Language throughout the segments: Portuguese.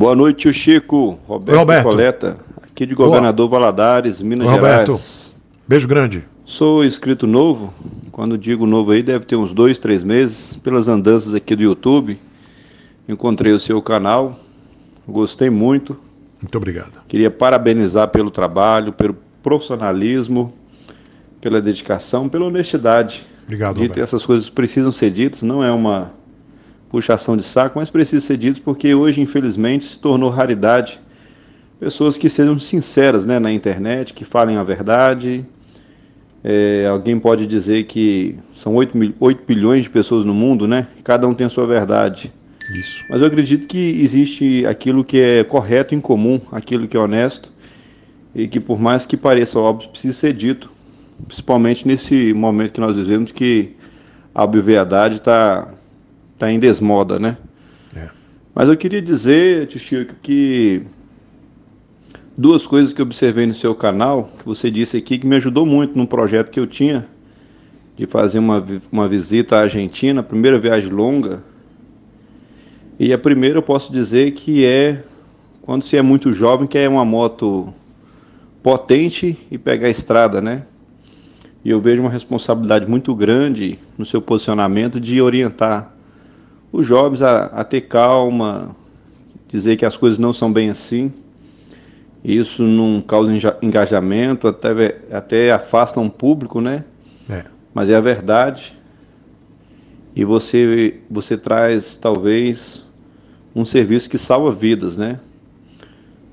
Boa noite, o Chico. Roberto, Roberto. Coleta, aqui de Governador Boa. Valadares, Minas Roberto. Gerais. Beijo grande. Sou inscrito novo. Quando digo novo aí, deve ter uns dois, três meses. Pelas andanças aqui do YouTube, encontrei o seu canal. Gostei muito. Muito obrigado. Queria parabenizar pelo trabalho, pelo profissionalismo, pela dedicação, pela honestidade. Obrigado. Dito, essas coisas precisam ser ditas. Não é uma puxação de saco, mas precisa ser dito porque hoje, infelizmente, se tornou raridade pessoas que sejam sinceras né, na internet, que falem a verdade. É, alguém pode dizer que são 8, mil, 8 bilhões de pessoas no mundo, né? Cada um tem a sua verdade. Isso. Mas eu acredito que existe aquilo que é correto em comum, aquilo que é honesto, e que por mais que pareça óbvio, precisa ser dito. Principalmente nesse momento que nós vivemos que a obviedade está tá em desmoda, né? É. Mas eu queria dizer, tio Chico, que duas coisas que eu observei no seu canal, que você disse aqui, que me ajudou muito num projeto que eu tinha de fazer uma, uma visita à Argentina, primeira viagem longa. E a primeira eu posso dizer que é quando você é muito jovem, que é uma moto potente e pegar a estrada, né? E eu vejo uma responsabilidade muito grande no seu posicionamento de orientar os Jobs a, a ter calma, dizer que as coisas não são bem assim. Isso não causa engajamento, até, até afasta um público, né? É. Mas é a verdade. E você, você traz, talvez, um serviço que salva vidas, né?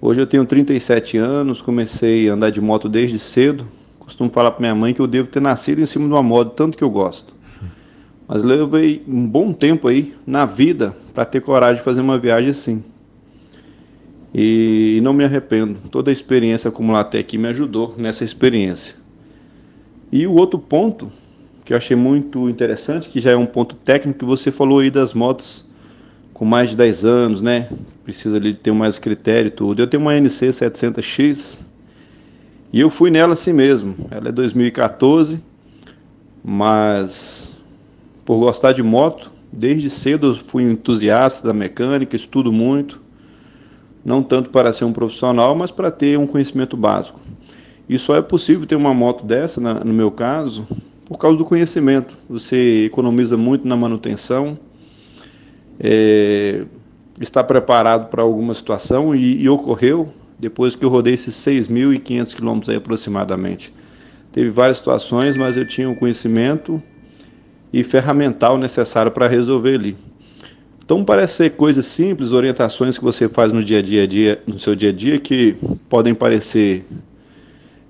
Hoje eu tenho 37 anos, comecei a andar de moto desde cedo. Costumo falar para minha mãe que eu devo ter nascido em cima de uma moto, tanto que eu gosto. Mas levei um bom tempo aí na vida para ter coragem de fazer uma viagem assim. E não me arrependo. Toda a experiência acumulada até aqui me ajudou nessa experiência. E o outro ponto que eu achei muito interessante, que já é um ponto técnico, que você falou aí das motos com mais de 10 anos, né? Precisa ali ter mais critério e tudo. Eu tenho uma NC 700X e eu fui nela assim mesmo. Ela é 2014, mas por gostar de moto. Desde cedo fui um entusiasta da mecânica, estudo muito, não tanto para ser um profissional, mas para ter um conhecimento básico. E só é possível ter uma moto dessa, na, no meu caso, por causa do conhecimento. Você economiza muito na manutenção, é, está preparado para alguma situação e, e ocorreu depois que eu rodei esses 6.500 quilômetros aproximadamente. Teve várias situações, mas eu tinha o um conhecimento e ferramental necessário para resolver ali. Então parece ser coisas simples, orientações que você faz no dia a dia, dia no seu dia a dia, que podem parecer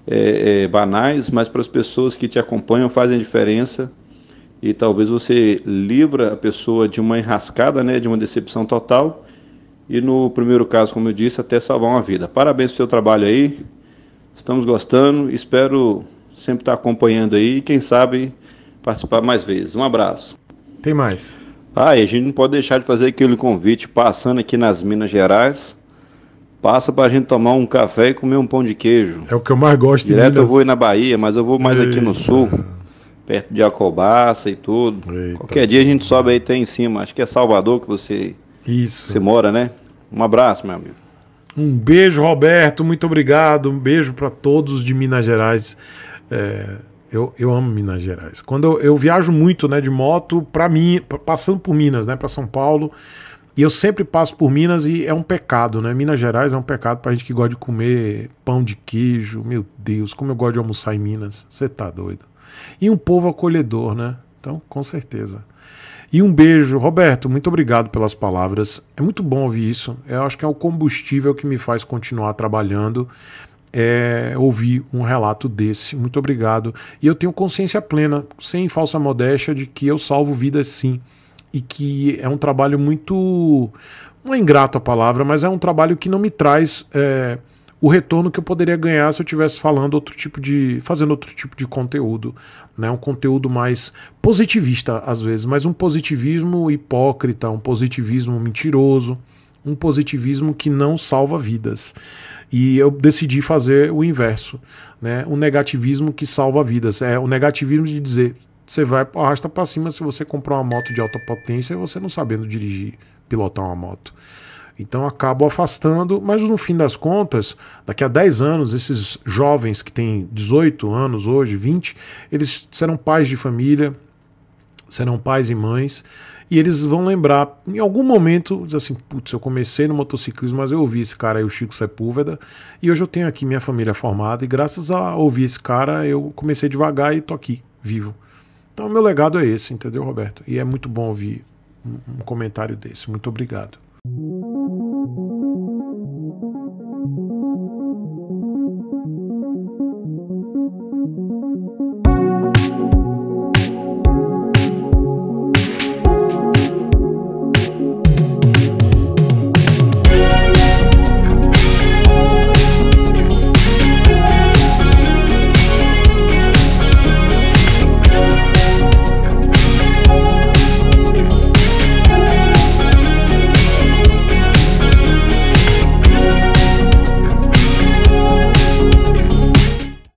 é, é, banais, mas para as pessoas que te acompanham fazem diferença e talvez você livra a pessoa de uma enrascada, né, de uma decepção total e no primeiro caso, como eu disse, até salvar uma vida. Parabéns pelo seu trabalho aí, estamos gostando, espero sempre estar acompanhando aí e quem sabe participar mais vezes. Um abraço. Tem mais. Ah, e a gente não pode deixar de fazer aquele convite, passando aqui nas Minas Gerais, passa pra gente tomar um café e comer um pão de queijo. É o que eu mais gosto Direto Minas... eu vou ir na Bahia, mas eu vou mais Eita. aqui no sul, perto de Acobaça e tudo. Eita Qualquer sim. dia a gente sobe aí até em cima. Acho que é Salvador que você, Isso. você mora, né? Um abraço, meu amigo. Um beijo, Roberto. Muito obrigado. Um beijo para todos de Minas Gerais. É eu, eu amo Minas Gerais. Quando eu, eu viajo muito, né, de moto, para mim, passando por Minas, né, para São Paulo, e eu sempre passo por Minas e é um pecado, né? Minas Gerais é um pecado pra gente que gosta de comer pão de queijo. Meu Deus, como eu gosto de almoçar em Minas. Você tá doido. E um povo acolhedor, né? Então, com certeza. E um beijo. Roberto, muito obrigado pelas palavras. É muito bom ouvir isso. Eu acho que é o combustível que me faz continuar trabalhando é, ouvir um relato desse. Muito obrigado. E eu tenho consciência plena, sem falsa modéstia, de que eu salvo vidas sim. E que é um trabalho muito. Não é ingrato a palavra, mas é um trabalho que não me traz. É, o retorno que eu poderia ganhar se eu estivesse falando outro tipo de. fazendo outro tipo de conteúdo. Né? Um conteúdo mais positivista, às vezes, mas um positivismo hipócrita, um positivismo mentiroso um positivismo que não salva vidas. E eu decidi fazer o inverso, né? O um negativismo que salva vidas. É o negativismo de dizer, você vai arrasta para cima se você comprar uma moto de alta potência e você não sabendo dirigir, pilotar uma moto. Então acabo afastando, mas no fim das contas, daqui a 10 anos, esses jovens que têm 18 anos hoje, 20, eles serão pais de família, serão pais e mães, e eles vão lembrar, em algum momento, assim, putz, eu comecei no motociclismo, mas eu ouvi esse cara aí, o Chico Sepúlveda, e hoje eu tenho aqui minha família formada, e graças a ouvir esse cara, eu comecei devagar e tô aqui, vivo. Então, meu legado é esse, entendeu, Roberto? E é muito bom ouvir um comentário desse. Muito obrigado.